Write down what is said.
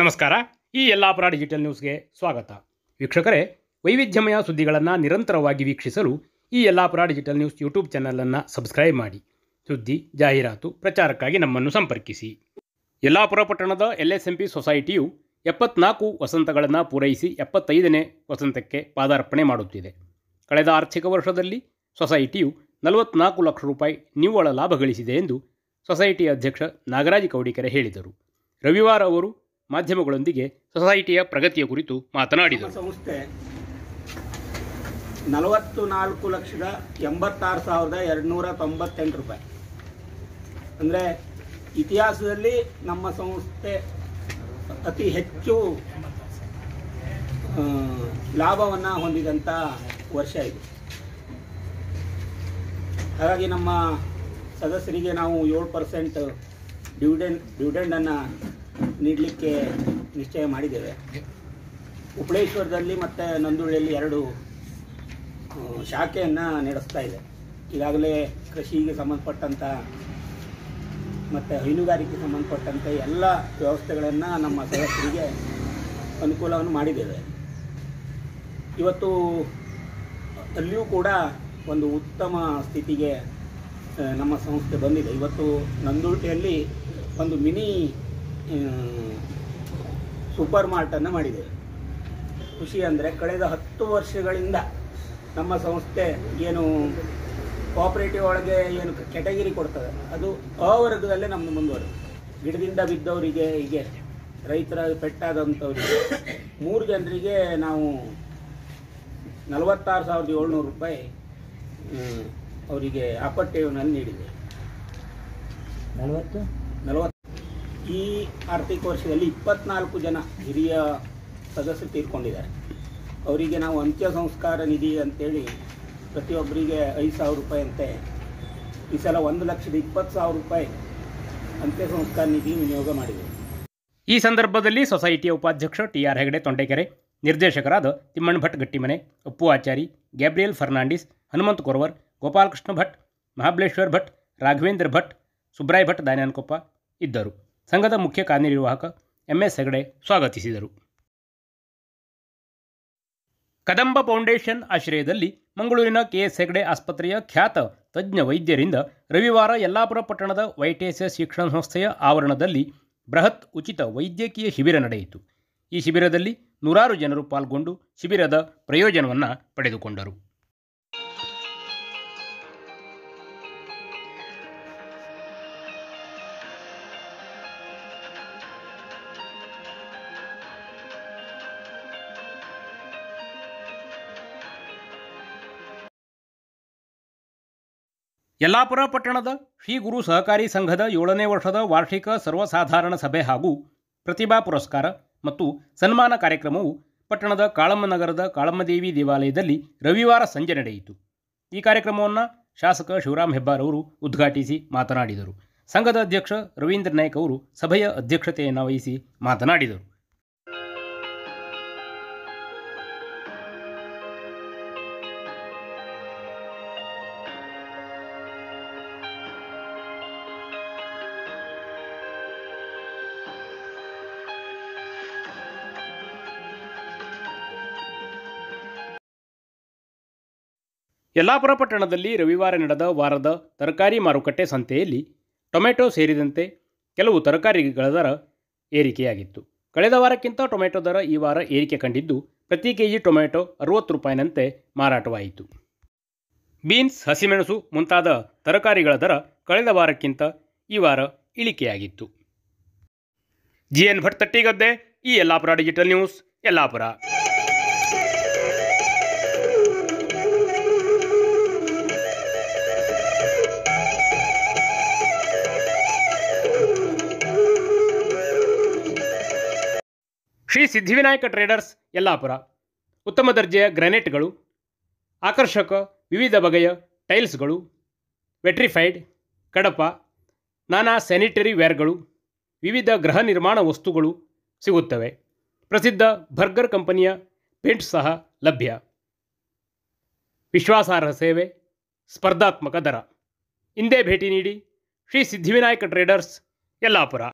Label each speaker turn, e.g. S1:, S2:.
S1: ನಮಸ್ಕಾರ ಈ ಯಲ್ಲಾಪುರ ಡಿಜಿಟಲ್ ನ್ಯೂಸ್ಗೆ ಸ್ವಾಗತ ವೀಕ್ಷಕರೇ ವೈವಿಧ್ಯಮಯ ಸುದ್ದಿಗಳನ್ನು ನಿರಂತರವಾಗಿ ವೀಕ್ಷಿಸಲು ಈ ಯಲ್ಲಾಪುರ ಡಿಜಿಟಲ್ ನ್ಯೂಸ್ ಯೂಟ್ಯೂಬ್ ಚಾನಲನ್ನು ಸಬ್ಸ್ಕ್ರೈಬ್ ಮಾಡಿ ಸುದ್ದಿ ಜಾಹೀರಾತು ಪ್ರಚಾರಕ್ಕಾಗಿ ನಮ್ಮನ್ನು ಸಂಪರ್ಕಿಸಿ ಯಲ್ಲಾಪುರ ಪಟ್ಟಣದ ಎಲ್ ಎಸ್ ಪಿ ಸೊಸೈಟಿಯು ಎಪ್ಪತ್ನಾಲ್ಕು ವಸಂತಗಳನ್ನು ಪೂರೈಸಿ ಎಪ್ಪತ್ತೈದನೇ ವಸಂತಕ್ಕೆ ಪಾದಾರ್ಪಣೆ ಮಾಡುತ್ತಿದೆ ಕಳೆದ ಆರ್ಥಿಕ ವರ್ಷದಲ್ಲಿ ಸೊಸೈಟಿಯು ನಲವತ್ನಾಲ್ಕು ಲಕ್ಷ ರೂಪಾಯಿ ನಿವ್ವಳ ಲಾಭ ಗಳಿಸಿದೆ ಎಂದು ಸೊಸೈಟಿ ಅಧ್ಯಕ್ಷ ನಾಗರಾಜ್ ಕೌಡಿಕೆರೆ ಹೇಳಿದರು ರವಿವಾರ ಅವರು ಮಾಧ್ಯಮಗಳೊಂದಿಗೆ ಸೊಸೈಟಿಯ ಪ್ರಗತಿಯ ಕುರಿತು ಮಾತನಾಡಿದರು
S2: ಸಂಸ್ಥೆ ನಲವತ್ತು ನಾಲ್ಕು ಲಕ್ಷದ ಎಂಬತ್ತಾರು ಸಾವಿರದ ಎರಡುನೂರ ತೊಂಬತ್ತೆಂಟು ರೂಪಾಯಿ ಅಂದರೆ ಇತಿಹಾಸದಲ್ಲಿ ನಮ್ಮ ಸಂಸ್ಥೆ ಅತಿ ಹೆಚ್ಚು ಲಾಭವನ್ನು ಹೊಂದಿದಂಥ ವರ್ಷ ಇದು ಹಾಗಾಗಿ ನಮ್ಮ ಸದಸ್ಯರಿಗೆ ನಾವು ಏಳು ಪರ್ಸೆಂಟ್ ಡಿವಿಡೆಂಡ್ ಡಿವಿಡೆಂಡನ್ನು ನೀಡಲಿಕ್ಕೆ ನಿಶ್ಚಯ ಮಾಡಿದ್ದೇವೆ ಉಪಳೇಶ್ವರದಲ್ಲಿ ಮತ್ತು ನಂದುಳ್ಳಿಯಲ್ಲಿ ಎರಡು ಶಾಖೆಯನ್ನು ನಡೆಸ್ತಾ ಇದೆ ಈಗಾಗಲೇ ಕೃಷಿಗೆ ಸಂಬಂಧಪಟ್ಟಂಥ ಮತ್ತು ಹೈನುಗಾರಿಕೆಗೆ ಸಂಬಂಧಪಟ್ಟಂಥ ಎಲ್ಲ ವ್ಯವಸ್ಥೆಗಳನ್ನು ನಮ್ಮ ಸದಸ್ಯರಿಗೆ ಅನುಕೂಲವನ್ನು ಮಾಡಿದ್ದೇವೆ ಇವತ್ತು ಅಲ್ಲಿಯೂ ಕೂಡ ಒಂದು ಉತ್ತಮ ಸ್ಥಿತಿಗೆ ನಮ್ಮ ಸಂಸ್ಥೆ ಬಂದಿದೆ ಇವತ್ತು ನಂದೂಟಿಯಲ್ಲಿ ಒಂದು ಮಿನಿ ಸೂಪರ್ ಮಾರ್ಟನ್ನು ಮಾಡಿದ್ದೇವೆ ಖುಷಿ ಅಂದರೆ ಕಳೆದ ಹತ್ತು ವರ್ಷಗಳಿಂದ ನಮ್ಮ ಸಂಸ್ಥೆ ಏನು ಕೋಆಪರೇಟಿವ್ ಒಳಗೆ ಏನು ಕೆಟಗಿರಿ ಕೊಡ್ತದೆ ಅದು ಆ ವರ್ಗದಲ್ಲೇ ನಮ್ಮದು ಮುಂದುವರೆ ಗಿಡದಿಂದ ಬಿದ್ದವರಿಗೆ ಹೀಗೆ ರೈತರ ಪೆಟ್ಟಾದಂಥವರಿಗೆ ಮೂರು ಜನರಿಗೆ ನಾವು ನಲವತ್ತಾರು ಸಾವಿರದ ಏಳ್ನೂರು ರೂಪಾಯಿ ಅವರಿಗೆ ಅಪಟ್ಟೆವನಲ್ಲಿ ನೀಡಿದೆ ನಲವತ್ತು ನಲವತ್ತು ಈ ಆರ್ಥಿಕ ವರ್ಷದಲ್ಲಿ ಇಪ್ಪತ್ನಾಲ್ಕು ಜನ ಹಿರಿಯ ಸದಸ್ಯರು ತೀರ್ಕೊಂಡಿದ್ದಾರೆ ಅವರಿಗೆ ನಾವು ಅಂತ್ಯ ಸಂಸ್ಕಾರ ನಿಧಿ ಅಂತೇಳಿ ಪ್ರತಿಯೊಬ್ಬರಿಗೆ ಐದು ಸಾವಿರ ರೂಪಾಯಿಯಂತೆ ಈ ಸಲ ಒಂದು ಲಕ್ಷದ ಇಪ್ಪತ್ತು ಸಾವಿರ ರೂಪಾಯಿ ಅಂತ್ಯ ಸಂಸ್ಕಾರ ನಿಧಿ ವಿನಿಯೋಗ ಮಾಡಿದೆ
S1: ಈ ಸಂದರ್ಭದಲ್ಲಿ ಸೊಸೈಟಿಯ ಉಪಾಧ್ಯಕ್ಷ ಟಿ ಆರ್ ಹೆಗಡೆ ತೊಂಡೆಕೆರೆ ನಿರ್ದೇಶಕರಾದ ತಿಮ್ಮಣ್ಣ ಭಟ್ ಗಟ್ಟಿಮನೆ ಅಪ್ಪು ಆಚಾರಿ ಗ್ಯಾಬ್ರಿಯಲ್ ಫರ್ನಾಂಡಿಸ್ ಹನುಮಂತ್ ಕೊರವರ್ ಗೋಪಾಲಕೃಷ್ಣ ಭಟ್ ಮಹಾಬಲೇಶ್ವರ್ ಭಟ್ ರಾಘವೇಂದ್ರ ಭಟ್ ಸುಬ್ರಾಯ್ ಭಟ್ ದಾನಕೊಪ್ಪ ಇದ್ದರು ಸಂಘದ ಮುಖ್ಯ ಕಾರ್ಯನಿರ್ವಾಹಕ ಎಂಎಸ್ ಹೆಗಡೆ ಸ್ವಾಗತಿಸಿದರು ಕದಂಬ ಫೌಂಡೇಶನ್ ಆಶ್ರಯದಲ್ಲಿ ಮಂಗಳೂರಿನ ಕೆಎಸ್ ಹೆಗಡೆ ಆಸ್ಪತ್ರೆಯ ಖ್ಯಾತ ತಜ್ಞ ವೈದ್ಯರಿಂದ ರವಿವಾರ ಯಲ್ಲಾಪುರ ಪಟ್ಟಣದ ವೈಟೇಸ ಶಿಕ್ಷಣ ಸಂಸ್ಥೆಯ ಆವರಣದಲ್ಲಿ ಬೃಹತ್ ಉಚಿತ ವೈದ್ಯಕೀಯ ಶಿಬಿರ ನಡೆಯಿತು ಈ ಶಿಬಿರದಲ್ಲಿ ನೂರಾರು ಜನರು ಪಾಲ್ಗೊಂಡು ಶಿಬಿರದ ಪ್ರಯೋಜನವನ್ನು ಪಡೆದುಕೊಂಡರು ಯಲ್ಲಾಪುರ ಪಟ್ಟಣದ ಶ್ರೀ ಗುರು ಸಹಕಾರಿ ಸಂಘದ ಏಳನೇ ವರ್ಷದ ವಾರ್ಷಿಕ ಸರ್ವಸಾಧಾರಣ ಸಭೆ ಹಾಗೂ ಪ್ರತಿಭಾ ಪುರಸ್ಕಾರ ಮತ್ತು ಸನ್ಮಾನ ಕಾರ್ಯಕ್ರಮವು ಪಟ್ಟಣದ ಕಾಳಮ್ಮನಗರದ ಕಾಳಮ್ಮದೇವಿ ದೇವಾಲಯದಲ್ಲಿ ರವಿವಾರ ಸಂಜೆ ನಡೆಯಿತು ಈ ಕಾರ್ಯಕ್ರಮವನ್ನು ಶಾಸಕ ಶಿವರಾಮ್ ಹೆಬ್ಬಾರ್ ಅವರು ಉದ್ಘಾಟಿಸಿ ಮಾತನಾಡಿದರು ಸಂಘದ ಅಧ್ಯಕ್ಷ ರವೀಂದ್ರ ನಾಯ್ಕ ಅವರು ಸಭೆಯ ಅಧ್ಯಕ್ಷತೆಯನ್ನು ವಹಿಸಿ ಮಾತನಾಡಿದರು ಯಲ್ಲಾಪುರ ಪಟ್ಟಣದಲ್ಲಿ ರವಿವಾರ ನಡೆದ ವಾರದ ತರಕಾರಿ ಮಾರುಕಟ್ಟೆ ಸಂತೆಯಲ್ಲಿ ಟೊಮೆಟೊ ಸೇರಿದಂತೆ ಕೆಲವು ತರಕಾರಿಗಳ ದರ ಏರಿಕೆಯಾಗಿತ್ತು ಕಳೆದ ವಾರಕ್ಕಿಂತ ಟೊಮೆಟೊ ದರ ಈ ವಾರ ಏರಿಕೆ ಕಂಡಿದ್ದು ಪ್ರತಿ ಕೆಜಿ ಟೊಮೆಟೊ ಅರುವತ್ತು ರೂಪಾಯಿನಂತೆ ಮಾರಾಟವಾಯಿತು ಬೀನ್ಸ್ ಹಸಿಮೆಣಸು ಮುಂತಾದ ತರಕಾರಿಗಳ ದರ ಕಳೆದ ವಾರಕ್ಕಿಂತ ಈ ವಾರ ಇಳಿಕೆಯಾಗಿತ್ತು ಜಿ ಎನ್ ಭಟ್ ತಟ್ಟಿಗದ್ದೆ ಈ Yellapur digital news Yellapur Shri Siddhivinayak traders Yellapur ಉತ್ತಮ ದರ್ಜೆಯ ಗ್ರಾನೈಟ್ಗಳು ಆಕರ್ಷಕ ವಿವಿಧ ಬಗೆಯ ಟೈಲ್ಸ್ಗಳು ವೆಟ್ರಿಫೈಡ್ ಕಡಪ ನಾನಾ ಸ್ಯಾನಿಟರಿ ವೇರ್ಗಳು ವಿವಿಧ ಗೃಹ ನಿರ್ಮಾಣ ವಸ್ತುಗಳು ಸಿಗುತ್ತವೆ ಪ್ರಸಿದ್ಧ ಬರ್ಗರ್ ಕಂಪನಿಯ ಪೇಂಟ್ ಸಹ ಲಭ್ಯ ವಿಶ್ವಾಸಾರ್ಹ ಸೇವೆ ಸ್ಪರ್ಧಾತ್ಮಕ ದರ ಇಂದೇ ಭೇಟಿ ನೀಡಿ ಶ್ರೀ ಸಿದ್ಧಿವಿನಾಯಕ ಟ್ರೇಡರ್ಸ್ ಯಲ್ಲಾಪುರ